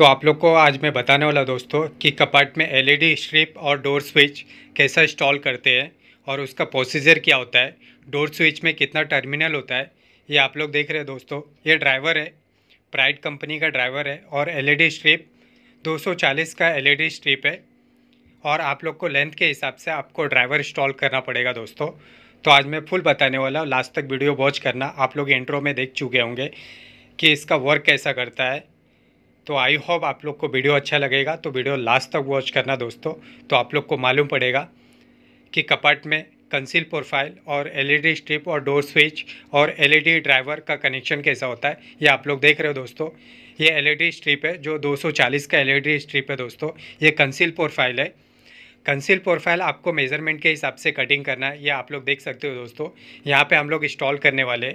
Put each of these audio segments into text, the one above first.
तो आप लोग को आज मैं बताने वाला दोस्तों कि कपाट में एलईडी स्ट्रिप e और डोर स्विच कैसा इंस्टॉल करते हैं और उसका प्रोसीजर क्या होता है डोर स्विच में कितना टर्मिनल होता है ये आप लोग देख रहे हैं दोस्तों ये ड्राइवर है प्राइड कंपनी का ड्राइवर है और एलईडी स्ट्रिप 240 का एलईडी स्ट्रिप e है और आप लोग को लेंथ के हिसाब से आपको ड्राइवर इंस्टॉल करना पड़ेगा दोस्तों तो आज मैं फुल बताने वाला लास्ट तक वीडियो वॉच करना आप लोग इंट्रो में देख चुके होंगे कि इसका वर्क कैसा करता है तो आई होप आप लोग को वीडियो अच्छा लगेगा तो वीडियो लास्ट तक वॉच करना दोस्तों तो आप लोग को मालूम पड़ेगा कि कपाट में कंसिल प्रोफाइल और एलईडी स्ट्रिप e और डोर स्विच और एलईडी ड्राइवर e का कनेक्शन कैसा होता है ये आप लोग देख रहे हो दोस्तों ये एलईडी स्ट्रिप e है जो 240 का एलईडी स्ट्रिप है दोस्तों ये कंसिल प्रोफाइल है कंसिल प्रोफाइल आपको मेज़रमेंट के हिसाब से कटिंग करना है ये आप लोग देख सकते हो दोस्तों यहाँ पर हम लोग इंस्टॉल करने वाले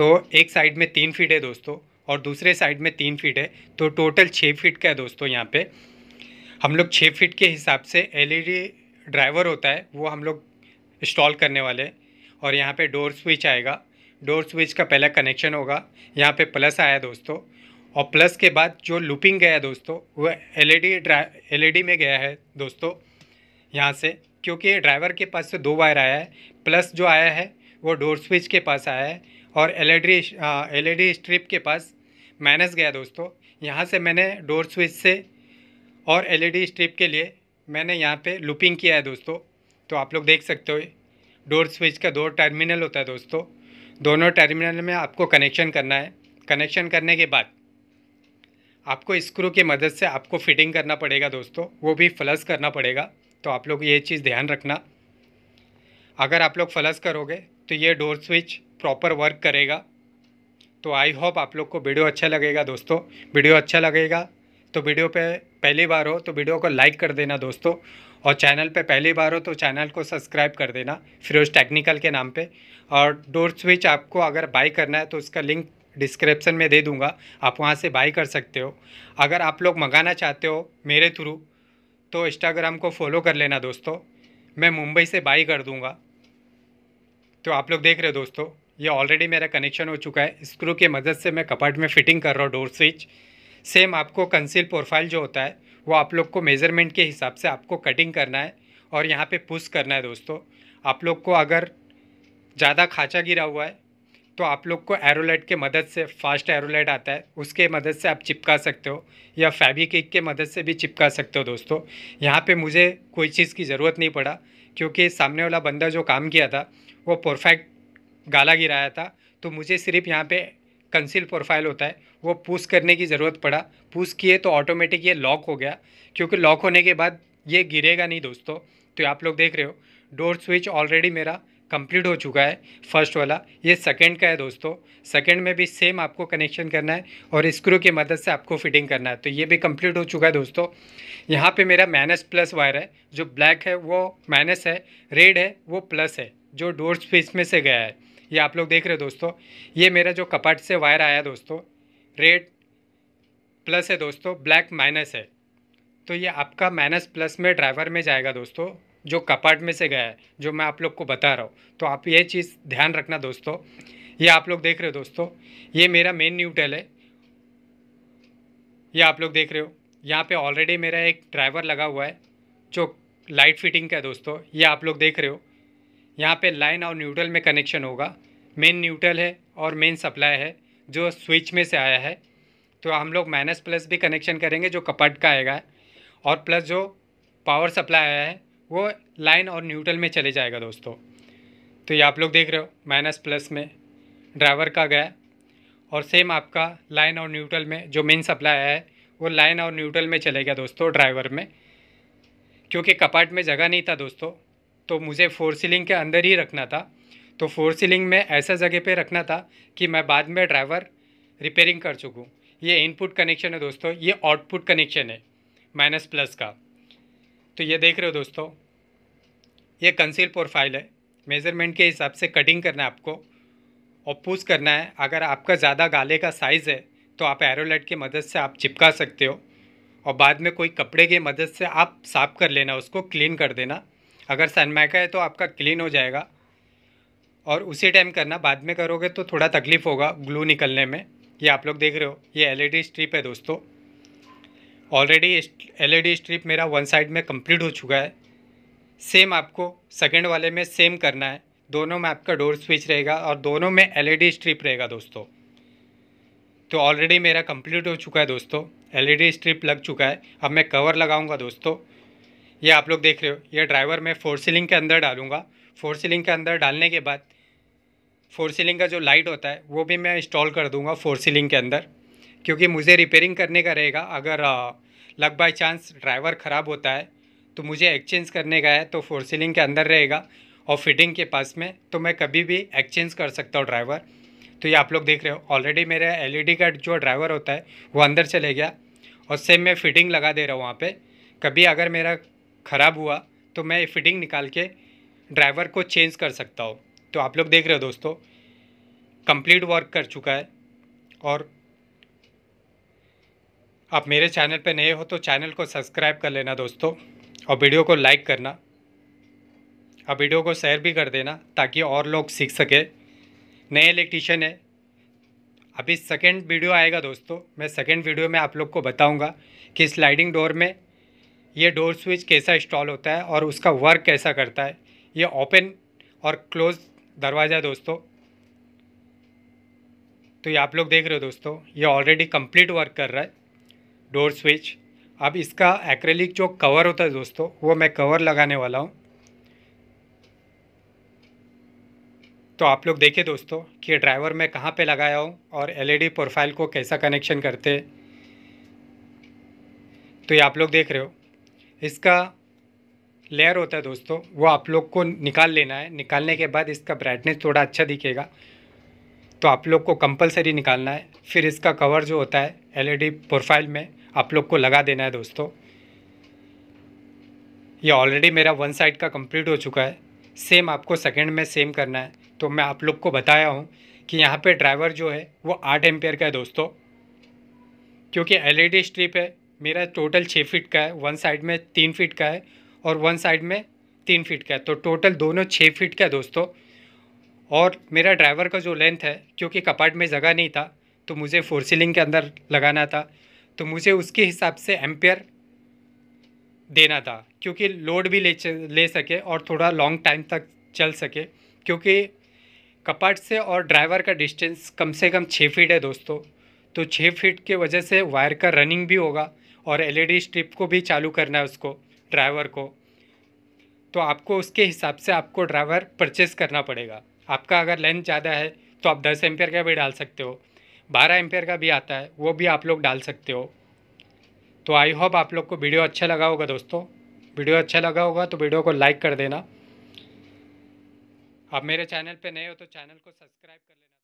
तो एक साइड में तीन फीट है दोस्तों और दूसरे साइड में तीन फीट है तो टोटल छः फीट का है दोस्तों यहाँ पे हम लोग छः फीट के हिसाब से एलईडी ड्राइवर e होता है वो हम लोग इंस्टॉल करने वाले और यहाँ पे डोर स्विच आएगा डोर स्विच का पहला कनेक्शन होगा यहाँ पे प्लस आया दोस्तों और प्लस के बाद जो लुपिंग गया दोस्तों वह ई डी में गया है दोस्तों यहाँ से क्योंकि ड्राइवर के पास से दो वायर आया है प्लस जो आया है वो डोर स्विच के पास आया है और एल ई डी स्ट्रिप के पास माइनस गया दोस्तों यहाँ से मैंने डोर स्विच से और एलईडी स्ट्रिप e के लिए मैंने यहाँ पे लूपिंग किया है दोस्तों तो आप लोग देख सकते हो डोर स्विच का दो टर्मिनल होता है दोस्तों दोनों टर्मिनल में आपको कनेक्शन करना है कनेक्शन करने के बाद आपको स्क्रू की मदद से आपको फिटिंग करना पड़ेगा दोस्तों वो भी फ्लस करना पड़ेगा तो आप लोग ये चीज़ ध्यान रखना अगर आप लोग फ्लस करोगे तो ये डोर स्विच प्रॉपर वर्क करेगा तो आई होप आप लोग को वीडियो अच्छा लगेगा दोस्तों वीडियो अच्छा लगेगा तो वीडियो पे पहली बार हो तो वीडियो को लाइक कर देना दोस्तों और चैनल पे पहली बार हो तो चैनल को सब्सक्राइब कर देना फिरोज टेक्निकल के नाम पे और डोर स्विच आपको अगर बाई करना है तो उसका लिंक डिस्क्रिप्शन में दे दूँगा आप वहाँ से बाई कर सकते हो अगर आप लोग मंगाना चाहते हो मेरे थ्रू तो इंस्टाग्राम को फॉलो कर लेना दोस्तों मैं मुंबई से बाई कर दूँगा तो आप लोग देख रहे हो दोस्तों ये ऑलरेडी मेरा कनेक्शन हो चुका है स्क्रू की मदद से मैं कपाट में फिटिंग कर रहा हूँ डोर स्विच सेम आपको कंसील प्रोफाइल जो होता है वो आप लोग को मेज़रमेंट के हिसाब से आपको कटिंग करना है और यहाँ पे पुश करना है दोस्तों आप लोग को अगर ज़्यादा खाँचा गिरा हुआ है तो आप लोग को एरोलाइट के मदद से फास्ट एरोलाइट आता है उसके मदद से आप चिपका सकते हो या फैबिकिक के मदद से भी चिपका सकते हो दोस्तों यहाँ पे मुझे कोई चीज़ की ज़रूरत नहीं पड़ा क्योंकि सामने वाला बंदा जो काम किया था वो परफेक्ट गाला गिराया था तो मुझे सिर्फ यहाँ पे कंसिल प्रोफाइल होता है वो पुश करने की ज़रूरत पड़ा पुश किए तो ऑटोमेटिक ये लॉक हो गया क्योंकि लॉक होने के बाद ये गिरेगा नहीं दोस्तों तो आप लोग देख रहे हो डोर स्विच ऑलरेडी मेरा कंप्लीट हो चुका है फर्स्ट वाला ये सेकंड का है दोस्तों सेकंड में भी सेम आपको कनेक्शन करना है और स्क्रू की मदद से आपको फिटिंग करना है तो ये भी कंप्लीट हो चुका है दोस्तों यहाँ पे मेरा माइनस प्लस वायर है जो ब्लैक है वो माइनस है रेड है वो प्लस है जो डोर स्पेस में से गया है ये आप लोग देख रहे हो दोस्तों ये मेरा जो कपाट से वायर आया दोस्तों रेड प्लस है दोस्तों ब्लैक माइनस है तो ये आपका माइनस प्लस में ड्राइवर में जाएगा दोस्तों जो कपाट में से गया है जो मैं आप लोग को बता रहा हूँ तो आप ये चीज़ ध्यान रखना दोस्तों ये आप लोग देख रहे हो दोस्तों ये मेरा मेन न्यूटल है ये आप लोग देख रहे हो यहाँ पे ऑलरेडी मेरा एक ड्राइवर लगा हुआ है जो लाइट फिटिंग का है दोस्तों ये आप लोग देख रहे हो यहाँ पे लाइन और न्यूट्रल में कनेक्शन होगा मेन न्यूट्रल है और मेन सप्लाई है जो स्विच में से आया है तो हम लोग माइनस प्लस भी कनेक्शन करेंगे जो कपट का आएगा और प्लस जो पावर सप्लाई आया है वो लाइन और न्यूट्रल में चले जाएगा दोस्तों तो ये आप लोग देख रहे हो माइनस प्लस में ड्राइवर का गया और सेम आपका लाइन और न्यूट्रल में जो मेन सप्लाई आया है वो लाइन और न्यूट्रल में चलेगा दोस्तों ड्राइवर में क्योंकि कपाट में जगह नहीं था दोस्तों तो मुझे फोर सीलिंग के अंदर ही रखना था तो फोर सीलिंग में ऐसा जगह पे रखना था कि मैं बाद में ड्राइवर रिपेयरिंग कर चुकूँ ये इनपुट कनेक्शन है दोस्तों ये आउटपुट कनेक्शन है माइनस प्लस का तो ये देख रहे हो दोस्तों ये कंसील प्रोफाइल है मेज़रमेंट के हिसाब से कटिंग करना है आपको और पूछ करना है अगर आपका ज़्यादा गाले का साइज़ है तो आप एरोलाइट की मदद से आप चिपका सकते हो और बाद में कोई कपड़े की मदद से आप साफ़ कर लेना उसको क्लीन कर देना अगर सनमाइका है तो आपका क्लीन हो जाएगा और उसी टाइम करना बाद में करोगे तो थोड़ा तकलीफ होगा ग्लू निकलने में ये आप लोग देख रहे हो ये एलईडी स्ट्रिप e है दोस्तों ऑलरेडी एलईडी स्ट्रिप मेरा वन साइड में कंप्लीट हो चुका है सेम आपको सेकेंड वाले में सेम करना है दोनों में आपका डोर स्विच रहेगा और दोनों में एल स्ट्रिप e रहेगा दोस्तों तो ऑलरेडी मेरा कम्प्लीट हो चुका है दोस्तों एल स्ट्रिप e लग चुका है अब मैं कवर लगाऊँगा दोस्तों ये आप लोग देख रहे हो ये ड्राइवर मैं फोर सीलिंग के अंदर डालूंगा फोर सीलिंग के अंदर डालने के बाद फोर सीलिंग का जो लाइट होता है वो भी मैं इंस्टॉल कर दूंगा फोर सीलिंग के अंदर क्योंकि मुझे रिपेयरिंग करने का रहेगा अगर लग बाई चांस ड्राइवर ख़राब होता है तो मुझे एक्सचेंज करने का है तो फोर सीलिंग के अंदर रहेगा और फिटिंग के पास में तो मैं कभी भी एक्सचेंज कर सकता हूँ ड्राइवर तो ये आप लोग देख रहे हो ऑलरेडी मेरा एल का जो ड्राइवर होता है वो अंदर चले गया और सेम मैं फिटिंग लगा दे रहा हूँ वहाँ पर कभी अगर मेरा ख़राब हुआ तो मैं फिटिंग निकाल के ड्राइवर को चेंज कर सकता हूँ तो आप लोग देख रहे हो दोस्तों कंप्लीट वर्क कर चुका है और आप मेरे चैनल पे नए हो तो चैनल को सब्सक्राइब कर लेना दोस्तों और वीडियो को लाइक करना और वीडियो को शेयर भी कर देना ताकि और लोग सीख सके नए इलेक्ट्रीशियन है अभी सेकेंड वीडियो आएगा दोस्तों मैं सेकेंड वीडियो में आप लोग को बताऊँगा कि स्लाइडिंग डोर में ये डोर स्विच कैसा इंस्टॉल होता है और उसका वर्क कैसा करता है ये ओपन और क्लोज दरवाज़ा दोस्तों तो ये आप लोग देख रहे हो दोस्तों ये ऑलरेडी कंप्लीट वर्क कर रहा है डोर स्विच अब इसका एक्रेलिक जो कवर होता है दोस्तों वो मैं कवर लगाने वाला हूँ तो आप लोग देखिए दोस्तों कि ड्राइवर मैं कहाँ पे लगाया हूँ और एलईडी प्रोफाइल e को कैसा कनेक्शन करते तो ये आप लोग देख रहे हो इसका लेयर होता है दोस्तों वो आप लोग को निकाल लेना है निकालने के बाद इसका ब्राइटनेस थोड़ा अच्छा दिखेगा तो आप लोग को कंपलसरी निकालना है फिर इसका कवर जो होता है एलईडी प्रोफाइल e में आप लोग को लगा देना है दोस्तों ये ऑलरेडी मेरा वन साइड का कंप्लीट हो चुका है सेम आपको सेकंड में सेम करना है तो मैं आप लोग को बताया हूँ कि यहाँ पे ड्राइवर जो है वो आठ एम्पेयर का है दोस्तों क्योंकि एलईडी स्ट्रिप e है मेरा टोटल छः फीट का है वन साइड में तीन फीट का है और वन साइड में तीन फीट का है तो टोटल दोनों छः फीट का है दोस्तों और मेरा ड्राइवर का जो लेंथ है क्योंकि कपाट में जगह नहीं था तो मुझे फोर सीलिंग के अंदर लगाना था तो मुझे उसके हिसाब से एम्पेयर देना था क्योंकि लोड भी ले ले सके और थोड़ा लॉन्ग टाइम तक चल सके क्योंकि कपाट से और ड्राइवर का डिस्टेंस कम से कम छः फीट है दोस्तों तो छः फीट के वजह से वायर का रनिंग भी होगा और एलईडी स्ट्रिप e को भी चालू करना है उसको ड्राइवर को तो आपको उसके हिसाब से आपको ड्राइवर परचेस करना पड़ेगा आपका अगर लेंथ ज़्यादा है तो आप दस एम्पेयर का भी डाल सकते हो बारह एम्पेयर का भी आता है वो भी आप लोग डाल सकते हो तो आई होप आप लोग को वीडियो अच्छा लगा होगा दोस्तों वीडियो अच्छा लगा होगा तो वीडियो को लाइक कर देना आप मेरे चैनल पे नए हो तो चैनल को सब्सक्राइब कर लेना